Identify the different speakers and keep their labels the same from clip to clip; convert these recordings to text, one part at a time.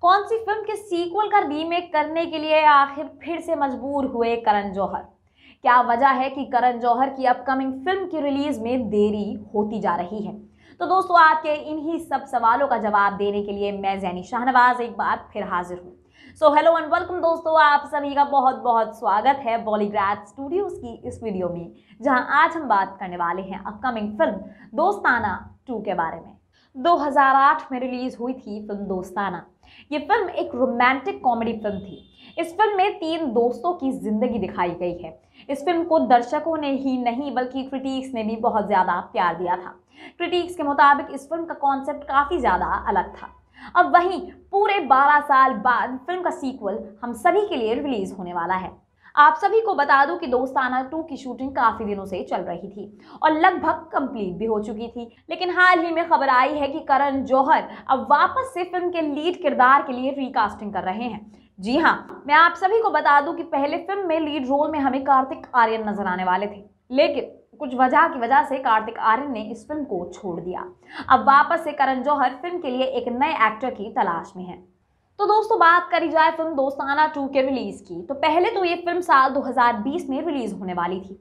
Speaker 1: कौन सी फिल्म के सीक्वल का रीमेक करने के लिए आखिर फिर से मजबूर हुए करण जौहर क्या वजह है कि करण जौहर की अपकमिंग फिल्म की रिलीज में देरी होती जा रही है तो दोस्तों आपके इन्हीं सब सवालों का जवाब देने के लिए मैं जैनी शाहनवाज एक बार फिर हाजिर हूँ सो हेलो एंड वेलकम दोस्तों आप सभी का बहुत बहुत स्वागत है बॉलीग्राड स्टूडियोज की इस वीडियो में जहाँ आज हम बात करने वाले हैं अपकमिंग फिल्म दोस्ताना टू के बारे में 2008 में रिलीज हुई थी फिल्म दोस्ताना ये फिल्म एक रोमांटिक कॉमेडी फिल्म थी इस फिल्म में तीन दोस्तों की जिंदगी दिखाई गई है इस फिल्म को दर्शकों ने ही नहीं बल्कि क्रिटिक्स ने भी बहुत ज़्यादा प्यार दिया था क्रिटिक्स के मुताबिक इस फिल्म का कॉन्सेप्ट काफ़ी ज़्यादा अलग था अब वहीं पूरे 12 साल बाद फिल्म का सीक्वल हम सभी के लिए रिलीज होने वाला है आप सभी को बता दूं कि दोस्ताना टू की शूटिंग काफी दिनों से चल रही थी और लगभग कंप्लीट भी हो चुकी थी लेकिन हाल ही में खबर आई है कि करण जौहर अब वापस से फिल्म के लीड किरदार के लिए रिकास्टिंग कर रहे हैं जी हाँ मैं आप सभी को बता दूं कि पहले फिल्म में लीड रोल में हमें कार्तिक आर्यन नजर आने वाले थे लेकिन कुछ वजह की वजह से कार्तिक आर्यन ने इस फिल्म को छोड़ दिया अब वापस से करण जौहर फिल्म के लिए एक नए एक्टर की तलाश में है तो दोस्तों बात करी जाए फिल्म दोस्ताना टू के रिलीज की तो पहले तो ये फिल्म साल 2020 में रिलीज होने वाली थी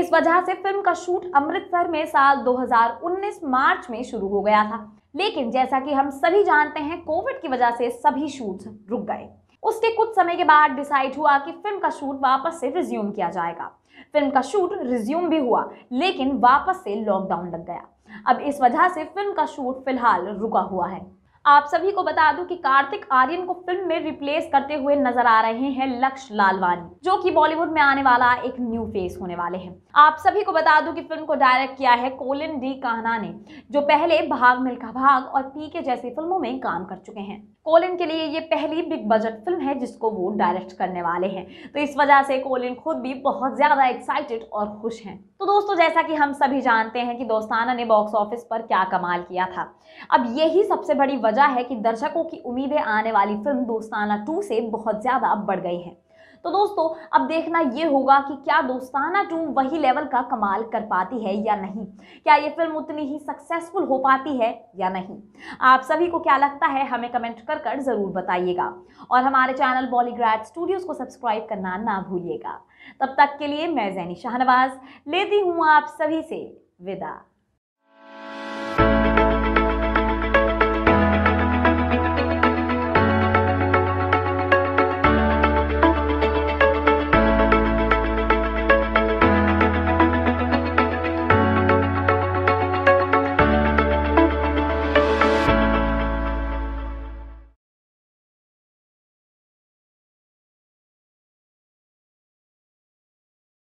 Speaker 1: इस वजह से फिल्म का शूट अमृतसर में साल 2019 मार्च में शुरू हो गया था लेकिन जैसा कि हम सभी जानते हैं कोविड की वजह से सभी शूट्स रुक गए उसके कुछ समय के बाद डिसाइड हुआ कि फिल्म का शूट वापस से रिज्यूम किया जाएगा फिल्म का शूट रिज्यूम भी हुआ लेकिन वापस से लॉकडाउन लग गया अब इस वजह से फिल्म का शूट फिलहाल रुका हुआ है आप सभी को बता दूं कि कार्तिक आर्यन को फिल्म में रिप्लेस करते हुए नजर आ रहे हैं लक्ष्य लालवानी जो कि बॉलीवुड में आने वाला एक न्यू फेस होने वाले हैं आप सभी को बता दूं कि फिल्म को डायरेक्ट किया है कोलिन डी कहना ने जो पहले भाग मिल्खा भाग और के जैसी फिल्मों में काम कर चुके हैं कोलिन के लिए ये पहली बिग बजट फिल्म है जिसको वो डायरेक्ट करने वाले हैं तो इस वजह से कोलिन खुद भी बहुत ज्यादा एक्साइटेड और खुश हैं तो दोस्तों जैसा कि हम सभी जानते हैं कि दोस्ताना ने बॉक्स ऑफिस पर क्या कमाल किया था अब यही सबसे बड़ी वजह है कि दर्शकों की उम्मीदें आने वाली फिल्म दोस्ताना टू से बहुत ज़्यादा बढ़ गई हैं तो दोस्तों अब देखना ये होगा कि क्या दोस्ताना टू वही लेवल का कमाल कर पाती है या नहीं क्या ये फिल्म उतनी ही सक्सेसफुल हो पाती है या नहीं आप सभी को क्या लगता है हमें कमेंट कर कर ज़रूर बताइएगा और हमारे चैनल बॉलीग्रैड स्टूडियोज़ को सब्सक्राइब करना ना भूलिएगा तब तक के लिए मैं जैनी शाहनवाज लेती हूँ आप सभी से विदा